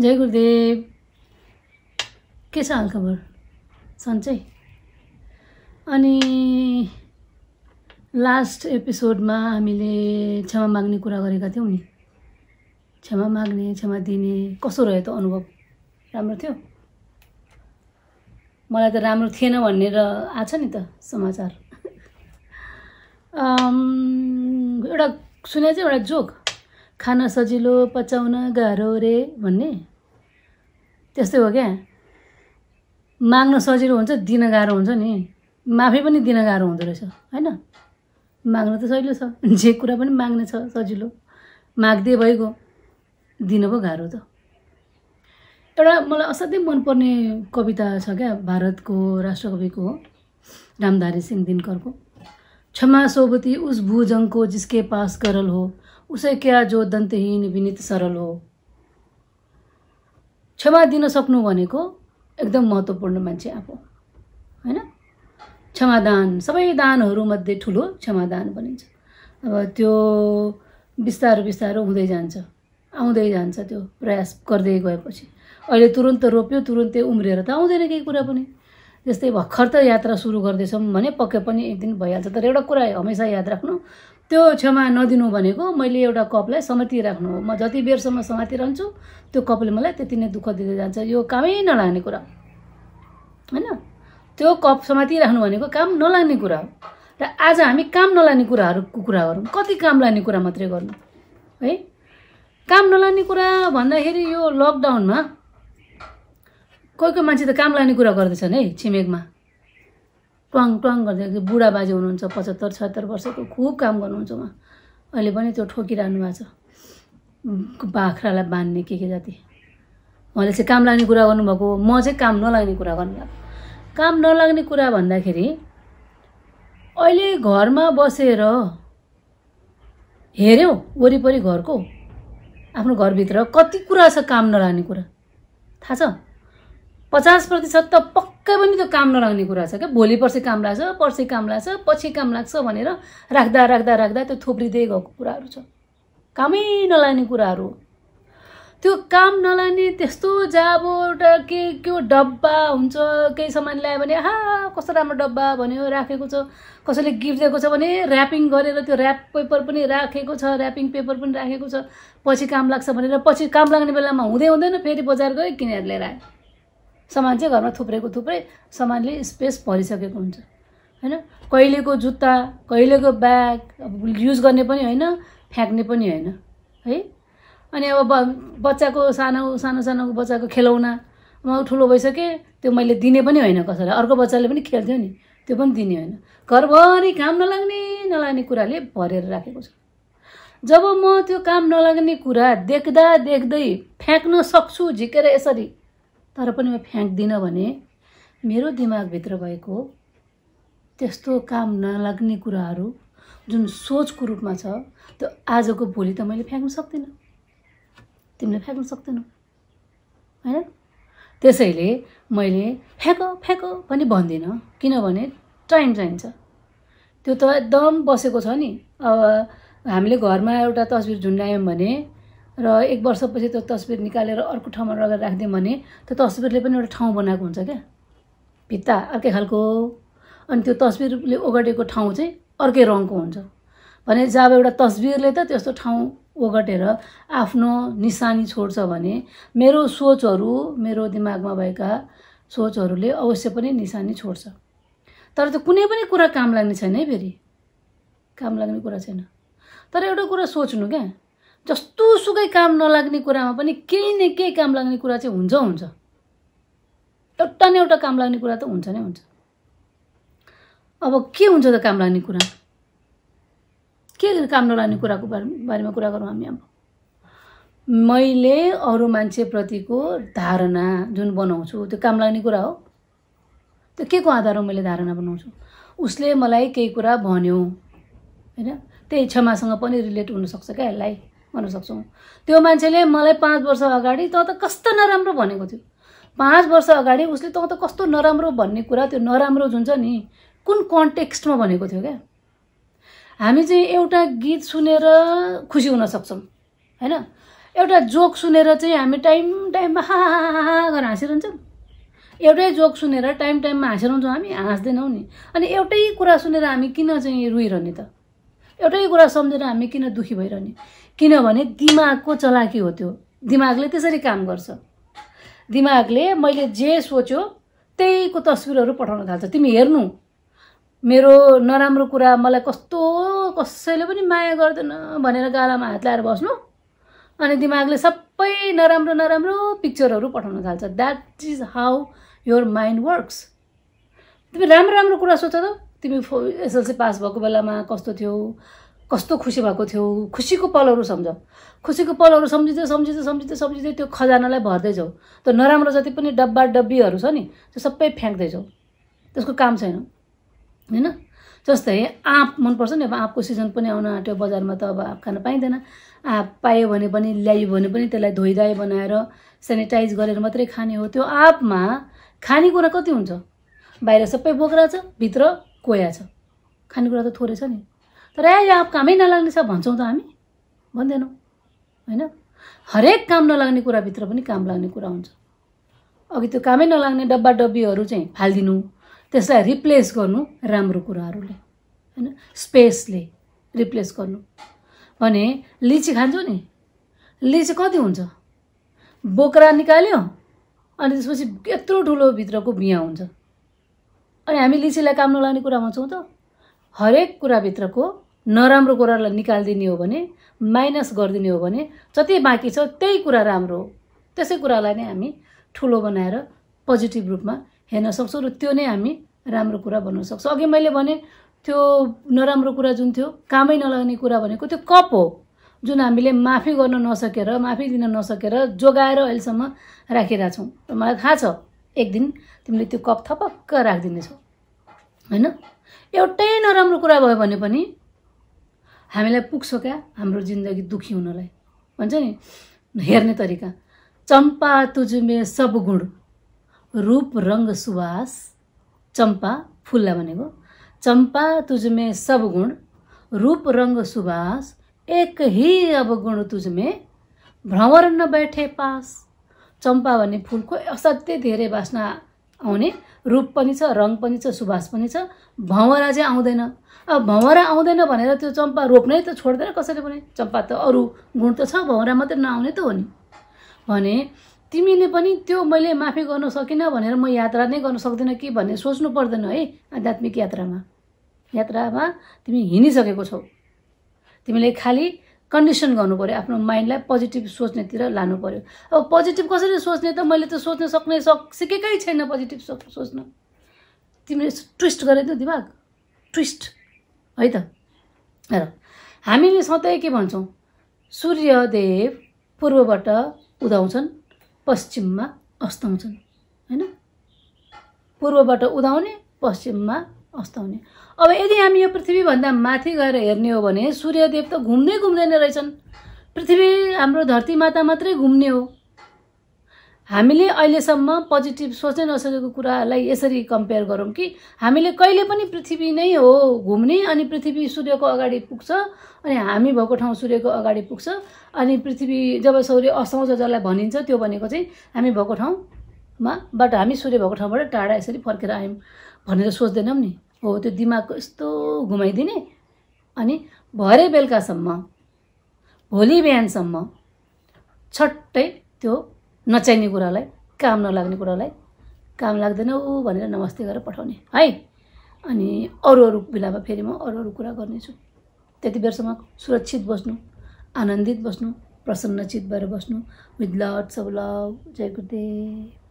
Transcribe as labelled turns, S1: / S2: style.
S1: जय गुरुदेव के छ खबर सन्चै अनि लास्ट एपिसोडमा हामीले क्षमा माग्ने कुरा गरेका थियौँ नि क्षमा माग्ने क्षमा दिने कसो रह्यो त अनुभव राम्रो थियो मलाई त राम्रो थिएन भनेर आएको छ नि त समाचार एउटा सुने चाहिँ एउटा जोक खान सजिलो पचाउन गाह्रो रे भन्ने त्यस्तै हो क्या माग्न सजिलो हुन्छ दिन गाह्रो हुन्छ नि माफी पनि दिन गाह्रो हुँदो रहेछ होइन माग्न त सजिलो छ जे कुरा पनि माग्ने छ सजिलो माग्दै भइगयो दिन पो गाह्रो त एउटा मलाई असाध्यै मनपर्ने कविता छ क्या भारतको राष्ट्रकविको हो रामधारी सिंह दिनकरको क्षमा सोभती उस भुजङको जिस्के पास करल हो उसै क्या जो दन्तहीन विनित सरल हो क्षमा दिन सक्नु भनेको एकदम महत्त्वपूर्ण मान्छे आफू हो होइन क्षमादान सबै दानहरूमध्ये ठुलो क्षमादान भनिन्छ अब त्यो बिस्तारो बिस्तारो हुँदै जान्छ आउँदै जान्छ त्यो प्रयास गर्दै गएपछि अहिले तुरन्त रोप्यो तुरुन्तै उम्रेर त आउँदैन केही कुरा पनि जस्तै भर्खर त यात्रा सुरु गर्दैछौँ भने पक्कै पनि एक दिन भइहाल्छ तर एउटा कुरा हमेसा याद राख्नु त्यो क्षमा नदिनु भनेको मैले एउटा कपलाई राख्नु हो म जति बेरसम्म समातिरहन्छु त्यो कपले मलाई त्यति नै दुःख दिँदै जान्छ यो कामै नलाग्ने कुरा होइन त्यो कप राख्नु भनेको काम नलाग्ने कुरा हो र आज हामी काम नलाग्ने कुराहरूको कुरा गरौँ कति काम लाग्ने कुरा मात्रै गर्नु है काम नलाग्ने कुरा भन्दाखेरि यो लकडाउनमा कोही कोही मान्छे त काम लाग्ने कुरा गर्दैछन् है छिमेकमा ट्वाङ ट्वाङ गर्दाखेरि बुढा बाजे हुनुहुन्छ पचहत्तर छत्तर वर्षको खुब काम गर्नुहुन्छ उहाँ अहिले पनि त्यो ठोकिरहनु भएको छ बाख्रालाई बाँध्ने के के जाति उहाँले चाहिँ काम लाग्ने कुरा गर्नुभएको म चाहिँ काम नलाग्ने कुरा गर्नुभएको काम नलाग्ने कुरा भन्दाखेरि अहिले घरमा बसेर हेऱ्यो वरिपरि घरको आफ्नो घरभित्र कति कुरा छ काम नलाग्ने कुरा थाहा छ पचास प्रतिशत त पक्क पक्कै पनि त्यो काम नलाग्ने कुरा छ क्या भोलि पर्सि काम लाग्छ पर्सि काम लाग्छ पछि काम लाग्छ भनेर राख्दा राख्दा राख्दा त्यो थोप्रिँदै गएको कुराहरू छ कामै नलाग्ने कुराहरू त्यो काम नलाग्ने त्यस्तो जाबो एउटा के के डब्बा हुन्छ केही सामान ल्यायो भने हा कस्तो राम्रो डब्बा भन्यो राखेको छ कसैले गिफ्ट दिएको छ भने ऱ्यापिङ गरेर त्यो ऱ्याप पेपर पनि राखेको छ ऱ्यापिङ पेपर पनि राखेको छ पछि काम लाग्छ भनेर पछि काम लाग्ने बेलामा हुँदै हुँदैन फेरि बजार गयो किनेर लिएर आयो सामान चाहिँ घरमा थुप्रेको थुप्रै सामानले स्पेस भरिसकेको हुन्छ होइन कहिलेको जुत्ता कहिलेको ब्याग अब युज गर्ने पनि होइन फ्याँक्ने पनि होइन है अनि अब बच्चाको सानो सानो सानो बच्चाको खेलौना म ठुलो भइसकेँ त्यो मैले दिने पनि होइन कसैलाई अर्को बच्चाले पनि खेल्थ्यो नि त्यो पनि दिने होइन घरभरि काम नलाग्ने नलाग्ने कुराले भरेर राखेको छ जब म त्यो काम नलाग्ने कुरा देख्दा देख्दै फ्याँक्न सक्छु झिकेर यसरी तर पनि म फ्याँक्दिनँ भने मेरो दिमागभित्र भएको त्यस्तो काम नलाग्ने कुराहरू जुन सोचको रूपमा छ त्यो आजको भोलि त मैले फ्याँक्नु सक्दिनँ तिमीले फ्याँक्नु सक्दैनौ होइन त्यसैले मैले फ्याँक फ्याँक पनि भन्दिनँ किनभने टाइम चाहिन्छ त्यो त एकदम बसेको छ नि अब हामीले घरमा एउटा तस्बिर झुन्डायौँ भने र एक वर्षपछि त्यो तस्बिर निकालेर अर्को ठाउँमा लगेर राखिदियो भने त्यो तस्बिरले पनि एउटा ठाउँ बनाएको हुन्छ क्या भित्ता अर्कै खालको अनि त्यो तस्बिरले ओगटेको ठाउँ चाहिँ अर्कै रङको हुन्छ भने जब एउटा तस्बिरले त त्यस्तो ठाउँ ओगटेर आफ्नो निशानी छोड्छ भने मेरो सोचहरू मेरो दिमागमा भएका सोचहरूले अवश्य पनि निशानी छोड्छ तर त्यो कुनै पनि कुरा काम लाग्ने छैन है फेरि काम लाग्ने कुरा छैन तर एउटा कुरा सोच्नु क्या जस्तो सुकै काम नलाग्ने कुरामा पनि केही न केही काम लाग्ने कुरा चाहिँ हुन्छ हुन्छ एउटा न एउटा काम लाग्ने कुरा त हुन्छ नै हुन्छ अब के हुन्छ त काम लाग्ने कुरा के काम नलाग्ने कुराको बारेमा कुरा गरौँ हामी अब मैले अरू मान्छेप्रतिको धारणा जुन बनाउँछु त्यो काम लाग्ने कुरा हो त्यो के को आधारमा मैले धारणा बनाउँछु उसले मलाई केही कुरा भन्यो होइन त्यही क्षमासँग पनि रिलेट हुनसक्छ क्या यसलाई भन्न सक्छौँ त्यो मान्छेले मलाई पाँच वर्ष अगाडि त त कस्तो नराम्रो भनेको थियो पाँच वर्ष अगाडि उसले त कस्तो नराम्रो भन्ने कुरा त्यो नराम्रो जुन छ नि कुन कन्टेक्स्टमा भनेको थियो क्या हामी चाहिँ एउटा गीत सुनेर खुसी हुन सक्छौँ होइन एउटा जोक सुनेर चाहिँ हामी टाइम टाइममा हा गरेर हाँसिरहन्छौँ एउटै जोक सुनेर टाइम टाइममा हाँसिरहन्छौँ हामी हाँस्दैनौँ नि अनि एउटै कुरा सुनेर हामी किन चाहिँ रुइरहने त एउटै कुरा सम्झेर हामी किन दुःखी भइरहने किनभने दिमागको चलाकी हो त्यो दिमागले त्यसरी काम गर्छ दिमागले मैले जे सोच्यो त्यहीको तस्विरहरू पठाउन थाल्छ तिमी हेर्नु मेरो नराम्रो कुरा मलाई कस्तो कसैले पनि माया गर्दैन भनेर गालामा हात लाएर बस्नु अनि दिमागले सबै नराम्रो नराम्रो पिक्चरहरू पठाउन थाल्छ that is how your mind works तिमी राम्रो राम्रो कुरा सोच त तिमी एसएलसी पास भएको बेलामा कस्तो थियो कस्तो खुसी भएको थियो खुसीको पलहरू सम्झ खुसीको पलहरू सम्झिँदै सम्झिँदै सम्झिँदै सम्झिँदै त्यो खजानालाई भर्दै जाऊ त्यो नराम्रो जति पनि डब्बा डब्बीहरू छ नि त्यो सबै फ्याँक्दै जाऊ त्यसको काम छैन होइन जस्तै आँप मनपर्छ नि अब आँपको सिजन पनि आउन आँट्यो बजारमा त अब आँप खान पाइँदैन आँप पायो भने पनि ल्यायो भने पनि त्यसलाई धोइधाइ बनाएर सेनिटाइज गरेर मात्रै खाने हो त्यो आँपमा खानेकुरा कति हुन्छ बाहिर सबै बोक्रा छ भित्र कोया छ खानेकुरा त थोरै छ नि तर ए यो कामै नलाग्ने छ भन्छौँ त हामी भन्दैनौँ होइन हरेक काम नलाग्ने कुराभित्र पनि काम लाग्ने कुरा हुन्छ अघि त्यो कामै नलाग्ने डब्बा डब्बीहरू चाहिँ फालिदिनु त्यसलाई रिप्लेस गर्नु राम्रो कुराहरूले होइन स्पेसले रिप्लेस गर्नु भने लिची खान्छु नि लिची कति हुन्छ बोक्रा निकाल्यो अनि त्यसपछि यत्रो ठुलो भित्रको बिहा हुन्छ अनि हामी लिचीलाई काम नलाग्ने कुरा भन्छौँ त हरेक कुराभित्रको नराम्रो कुरालाई निकालिदिने हो भने माइनस गरिदिने हो भने जति बाँकी छ त्यही कुरा राम्रो हो त्यसै कुरालाई नै हामी ठुलो बनाएर पोजिटिभ रूपमा हेर्न सक्छौँ र त्यो नै हामी राम्रो कुरा भन्न सक्छौँ अघि मैले भने त्यो नराम्रो कुरा जुन थियो कामै नलाग्ने कुरा भनेको त्यो कप हो जुन हामीले माफी गर्न नसकेर माफी दिन नसकेर जोगाएर अहिलेसम्म राखिरहेको छौँ र मलाई थाहा छ एक दिन तिमीले त्यो कप थपक्क राखिदिनेछौ होइन एउटै नराम्रो कुरा भयो भने पनि हामीलाई पुग्छ क्या हाम्रो जिन्दगी दुखी हुनलाई भन्छ नि हेर्ने तरिका चम्पा तुजुमे सब गुण रूप रङ्ग सुवास चम्पा फुल्ला भनेको चम्पा तुजुमे सब गुण रूप रङ्ग सुवास एक हि अब गुण तुजमे भ्रमर बैठे पास चम्पा भन्ने फुलको असाध्यै धेरै बास्ना आउने रूप पनि छ रङ पनि छ सुभाष पनि छ भँवरा चाहिँ आउँदैन अब भँवरा आउँदैन भनेर त्यो चम्पा रोप्नै त छोड्दैन कसैले पनि चम्पा त अरू गुण त छ भँवरा मात्रै नआउने त हो नि भने तिमीले पनि त्यो मैले माफी गर्न सकिनँ भनेर म यात्रा नै गर्न सक्दिनँ कि भन्ने सोच्नु पर्दैन है आध्यात्मिक यात्रामा यात्रामा तिमी हिँडिसकेको छौ तिमीले खालि कन्डिसन गर्नु पऱ्यो आफ्नो माइन्डलाई पोजिटिभ सोच्नेतिर लानु पऱ्यो अब पोजिटिभ कसरी सोच्ने त मैले त सोच्न सक्ने सक सिकेकै छैन पोजिटिभ सो सोच्न तिमीले ट्विस्ट गरे त दिमाग ट्विस्ट है त र हामीले सधैँ के भन्छौँ सूर्यदेव पूर्वबाट उदाउँछन् पश्चिममा अस्ताउँछन् होइन पूर्वबाट उदाउने पश्चिममा अस्ताउने अब यदि हामी यो पृथ्वीभन्दा माथि गएर हेर्ने हो भने सूर्यदेव त घुम्दै घुम्दैन रहेछन् पृथ्वी हाम्रो धरती माता मात्रै घुम्ने हो हामीले अहिलेसम्म पोजिटिभ सोच्नै नसकेको कुरालाई यसरी कम्पेयर गरौँ कि हामीले कहिले पनि पृथ्वी नै हो घुम्ने अनि पृथ्वी सूर्यको अगाडि पुग्छ अनि हामी भएको ठाउँ सूर्यको अगाडि पुग्छ अनि पृथ्वी जब सूर्य अस्ताउँछ जसलाई भनिन्छ त्यो भनेको चाहिँ हामी भएको ठाउँमा बाटो हामी सूर्य भएको ठाउँबाट टाढा यसरी फर्केर आयौँ भनेर सोच्दैनौँ नि हो त्यो दिमागको यस्तो घुमाइदिने अनि भरे बेलुकासम्म भोलि बिहानसम्म छट्टै त्यो नचाहिने कुरालाई काम नलाग्ने कुरालाई काम लाग्दैन ऊ भनेर नमस्ते गरेर पठाउने है अनि अरू अरू बेलामा फेरि म अरू अरू कुरा गर्नेछु त्यति बेरसम्म सुरक्षित बस्नु आनन्दित बस्नु प्रसन्नचित भएर बस्नु विथ लभ सब लभ जय गुरुदेव